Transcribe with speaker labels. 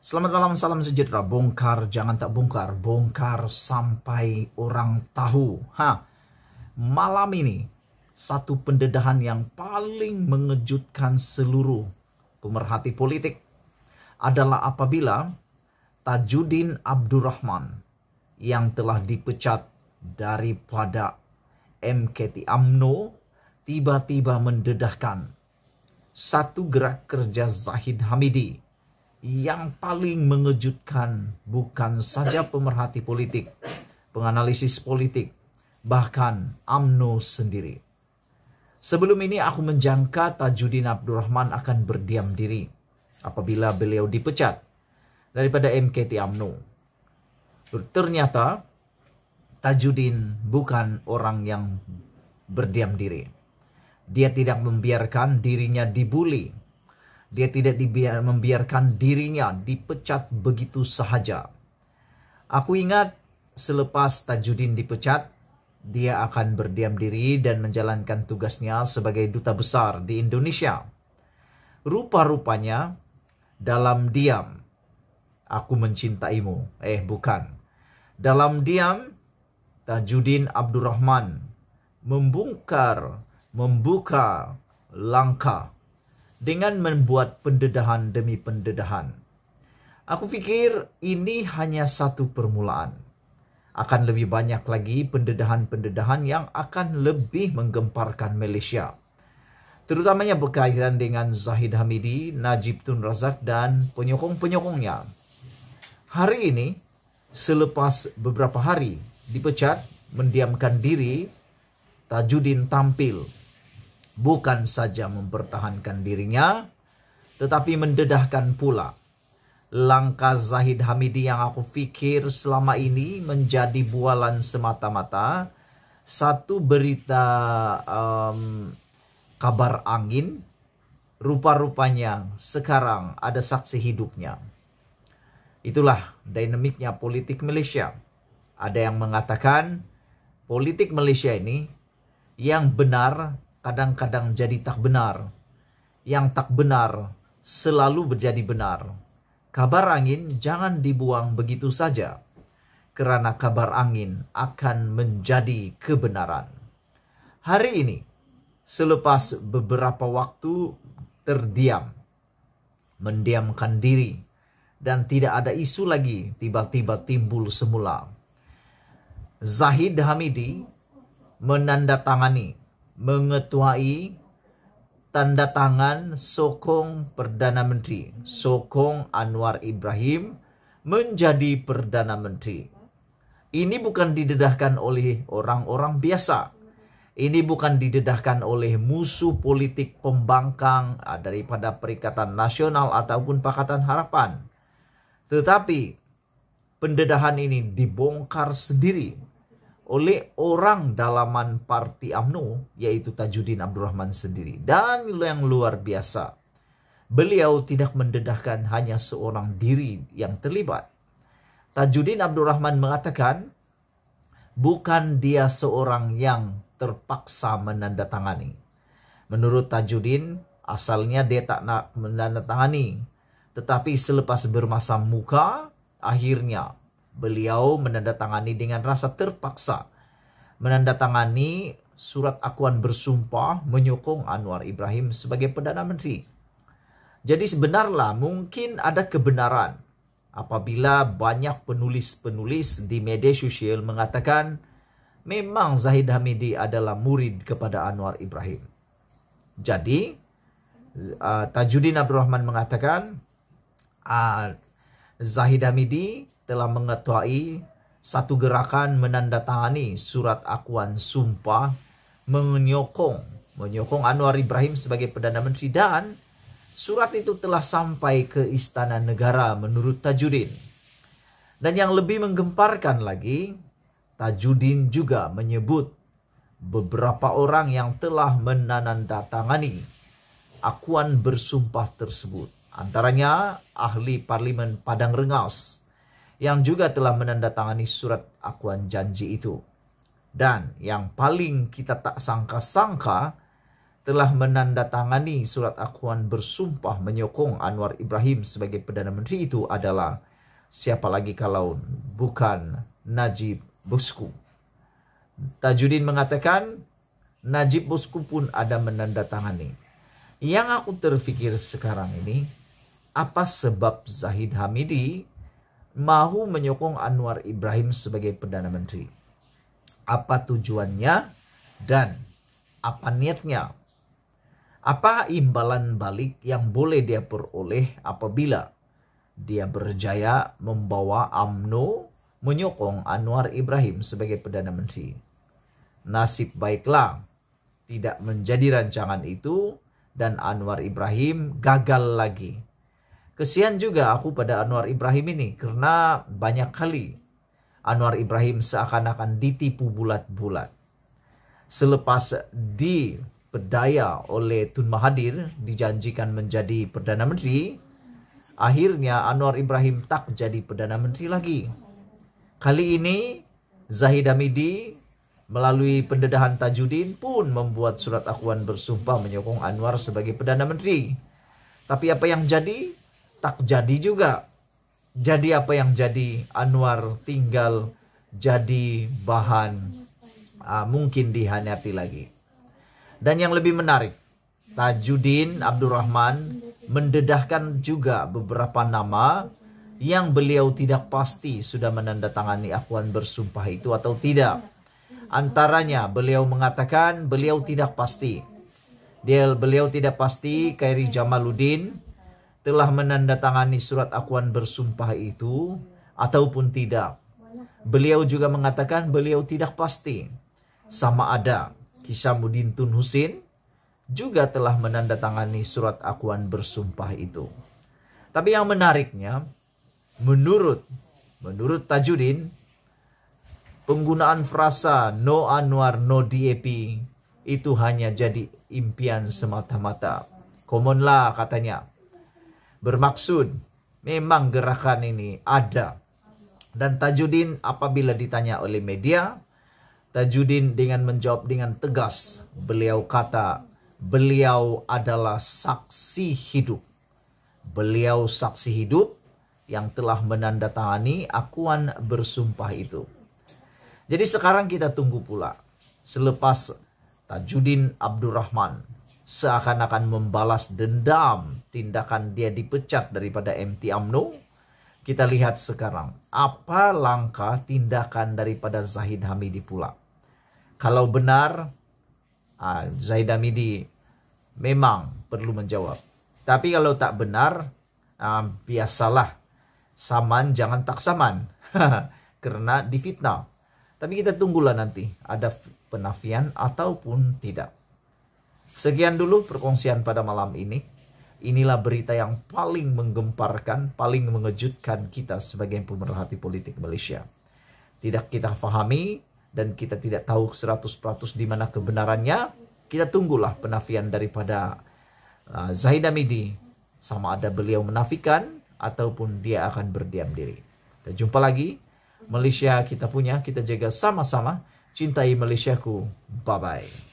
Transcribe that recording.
Speaker 1: Selamat malam, salam sejahtera. Bongkar, jangan tak bongkar. Bongkar sampai orang tahu. Ha, malam ini satu pendedahan yang paling mengejutkan seluruh pemerhati politik adalah apabila Tajuddin Abdurrahman yang telah dipecat daripada MKT AMNO tiba-tiba mendedahkan satu gerak kerja Zahid Hamidi yang paling mengejutkan bukan saja pemerhati politik, penganalisis politik, bahkan AMNO sendiri. Sebelum ini aku menjangka Tajuddin Abdurrahman akan berdiam diri apabila beliau dipecat daripada MKT AMNO. Ternyata Tajuddin bukan orang yang berdiam diri. Dia tidak membiarkan dirinya dibully dia tidak dibiar, membiarkan dirinya dipecat begitu sahaja. Aku ingat selepas Tajuddin dipecat, dia akan berdiam diri dan menjalankan tugasnya sebagai duta besar di Indonesia. Rupa-rupanya, dalam diam, aku mencintaimu. Eh, bukan. Dalam diam, Tajuddin Abdurrahman membongkar, membuka langkah dengan membuat pendedahan demi pendedahan. Aku pikir ini hanya satu permulaan. Akan lebih banyak lagi pendedahan-pendedahan yang akan lebih menggemparkan Malaysia. Terutamanya berkaitan dengan Zahid Hamidi, Najib Tun Razak dan penyokong-penyokongnya. Hari ini, selepas beberapa hari dipecat, mendiamkan diri, Tajuddin tampil bukan saja mempertahankan dirinya, tetapi mendedahkan pula langkah Zahid Hamidi yang aku pikir selama ini menjadi bualan semata-mata satu berita um, kabar angin rupa-rupanya sekarang ada saksi hidupnya itulah dinamiknya politik Malaysia ada yang mengatakan politik Malaysia ini yang benar kadang-kadang jadi tak benar. Yang tak benar selalu menjadi benar. Kabar angin jangan dibuang begitu saja, karena kabar angin akan menjadi kebenaran. Hari ini, selepas beberapa waktu terdiam, mendiamkan diri, dan tidak ada isu lagi tiba-tiba timbul semula. Zahid Hamidi menandatangani mengetuai tanda tangan sokong Perdana Menteri Sokong Anwar Ibrahim menjadi Perdana Menteri. Ini bukan didedahkan oleh orang-orang biasa. Ini bukan didedahkan oleh musuh politik pembangkang ah, daripada Perikatan Nasional ataupun Pakatan Harapan. Tetapi pendedahan ini dibongkar sendiri oleh orang dalaman parti AMNO yaitu Tajuddin Abdul Rahman sendiri dan yang luar biasa beliau tidak mendedahkan hanya seorang diri yang terlibat Tajuddin Abdul Rahman mengatakan bukan dia seorang yang terpaksa menandatangani menurut Tajuddin asalnya dia tak nak menandatangani tetapi selepas bermasam muka akhirnya Beliau menandatangani dengan rasa terpaksa. Menandatangani surat akuan bersumpah menyokong Anwar Ibrahim sebagai Perdana Menteri. Jadi sebenarlah mungkin ada kebenaran apabila banyak penulis-penulis di media sosial mengatakan memang Zahid Hamidi adalah murid kepada Anwar Ibrahim. Jadi uh, Tajuddin Abdul Rahman mengatakan uh, Zahid Hamidi telah mengetuai satu gerakan menandatangani surat akuan sumpah menyokong menyokong Anwar Ibrahim sebagai Perdana Menteri dan surat itu telah sampai ke Istana Negara menurut Tajudin. Dan yang lebih menggemparkan lagi, Tajudin juga menyebut beberapa orang yang telah menandatangani akuan bersumpah tersebut. Antaranya ahli parlimen Padang Rengas, yang juga telah menandatangani surat akuan janji itu. Dan yang paling kita tak sangka-sangka telah menandatangani surat akuan bersumpah menyokong Anwar Ibrahim sebagai Perdana Menteri itu adalah siapa lagi kalau bukan Najib Bosku Tajuddin mengatakan Najib Bosku pun ada menandatangani. Yang aku terfikir sekarang ini, apa sebab Zahid Hamidi mahu menyokong Anwar Ibrahim sebagai Perdana Menteri. Apa tujuannya dan apa niatnya? Apa imbalan balik yang boleh dia peroleh apabila dia berjaya membawa AMNO menyokong Anwar Ibrahim sebagai Perdana Menteri? Nasib baiklah tidak menjadi rancangan itu dan Anwar Ibrahim gagal lagi Kesian juga aku pada Anwar Ibrahim ini karena banyak kali Anwar Ibrahim seakan-akan ditipu bulat-bulat. Selepas dipedaya oleh Tun Mahathir dijanjikan menjadi Perdana Menteri, akhirnya Anwar Ibrahim tak jadi Perdana Menteri lagi. Kali ini Zahid Hamidi melalui pendedahan Tajuddin pun membuat surat akuan bersumpah menyokong Anwar sebagai Perdana Menteri. Tapi apa yang jadi? tak jadi juga. Jadi apa yang jadi Anwar tinggal jadi bahan uh, mungkin dihanyati lagi. Dan yang lebih menarik, Tajuddin Abdurrahman mendedahkan juga beberapa nama yang beliau tidak pasti sudah menandatangani akuan bersumpah itu atau tidak. Antaranya beliau mengatakan beliau tidak pasti. Dia beliau tidak pasti Kairi Jamaluddin telah menandatangani surat akuan bersumpah itu ataupun tidak. Beliau juga mengatakan beliau tidak pasti. Sama ada Hisamuddin Tun Husin juga telah menandatangani surat akuan bersumpah itu. Tapi yang menariknya, menurut menurut Tajuddin, penggunaan frasa no Anwar no DAP itu hanya jadi impian semata-mata. Komonlah katanya bermaksud memang gerakan ini ada. Dan Tajuddin apabila ditanya oleh media, Tajuddin dengan menjawab dengan tegas, beliau kata, beliau adalah saksi hidup. Beliau saksi hidup yang telah menandatangani akuan bersumpah itu. Jadi sekarang kita tunggu pula selepas Tajuddin Abdurrahman seakan-akan membalas dendam tindakan dia dipecat daripada MT AMNO. Kita lihat sekarang apa langkah tindakan daripada Zahid Hamidi pula. Kalau benar ah, Zahid Hamidi memang perlu menjawab. Tapi kalau tak benar ah, biasalah saman jangan tak saman karena difitnah. Tapi kita tunggulah nanti ada penafian ataupun tidak. Sekian dulu perkongsian pada malam ini. Inilah berita yang paling menggemparkan, paling mengejutkan kita sebagai pemerhati politik Malaysia. Tidak kita fahami dan kita tidak tahu 100% di mana kebenarannya. Kita tunggulah penafian daripada uh, Zahid Midi. Sama ada beliau menafikan ataupun dia akan berdiam diri. Kita jumpa lagi. Malaysia kita punya, kita jaga sama-sama. Cintai Malaysiaku. Bye-bye.